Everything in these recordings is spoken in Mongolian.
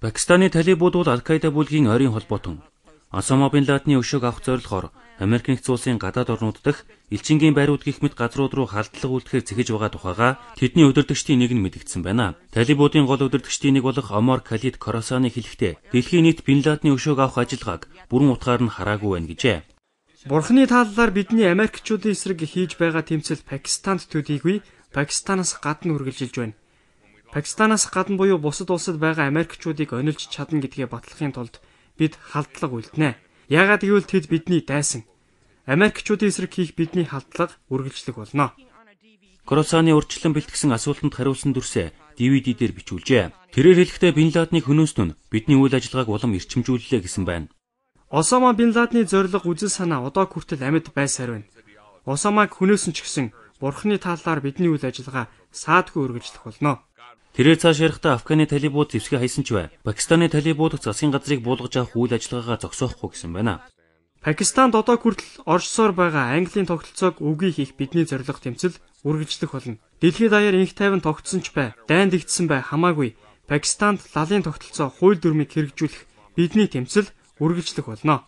Пакистаны талибууд бол Аль-Каида бүлгийн ойрын холбоотон Осама бин Ладны өшөөг авах зорилгоор Америкийн нэгц улсын гадаад орнууд дахь элчингийн байрууд гих мэт газрууд руу халдлага үйлдэхээр зэхэж байгаа тухайга тэдний өдөртөгчдийн нэг нь мэдгдсэн байна. Талибуудын гол өдөртөгчдийн нэг болох Омар Калид Коросаны хэлэхдээ дэлхийн нийт бин Ладны өшөөг авах ажиллагааг бүрэн утгаар нь хараагүй байна гэжээ. Бурхны тааллаар бидний Америкчуудын эсрэг хийж байгаа тэмцэл Пакистанд төдийгүй Пакистанаас гадна үргэлжилж байна. Пакистанаас гадна буюу бусад улсад байгаа Америкчуудыг онилж чадна гэдгээ батлахын тулд бид халдлага үлдэнэ. Яагаад гэвэл тэд бидний дайсан. Америкчуудын эсрэг хийх бидний халдлага үргэлжлэх болно. Коросаны урьдчилан бэлтгэсэн асуултанд хариулсан дүрсээ DVD дээр бичүүлжээ. Тэрээр хэлэхдээ Бин Ладны хөнөөснө нь бидний үйл ажиллагааг улам эрчимжүүллээ гэсэн байна. Осама Бин Ладны зориг үзэл санаа одоо хүртэл амьд байсаар байна. Осамаг хөнөөсөн ч гэсэн бурхны таалаар бидний үйл ажиллагаа саадгүй үргэлжлэх болно. Тэрээр цааш ярихдаа Афганы талибууд зэвсгээ хайсан ч бай. Пакистаны талибууд засгийн газрыг буулгаж авах үйл ажиллагаагаа зогсоохгүй гэсэн байна. Пакистанд одоо хүртэл оршсоор байгаа Английн тогтолцоог үгүй хийх бидний зорилго тэмцэл үргэлжлэх болно. Дэлхийд даяар инх тайван тогтсон ч бай, дайнд игдсэн бай хамаагүй. Пакистанд лалын тогтолцоо хууль дүрмийг хэрэгжүүлэх бидний тэмцэл үргэлжлэх болно.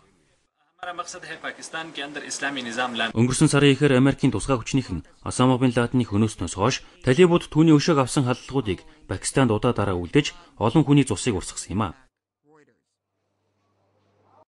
Өнгөрсөн сарын эхээр Америкийн тусгай хүчнийхэн Осама бин Ладны хөнөөснөөс хойш талибууд түүний өшөөг авсан халдлагуудыг Пакистанд удаа дараа үлдэж олон хүний цусыг урсгасан юм а.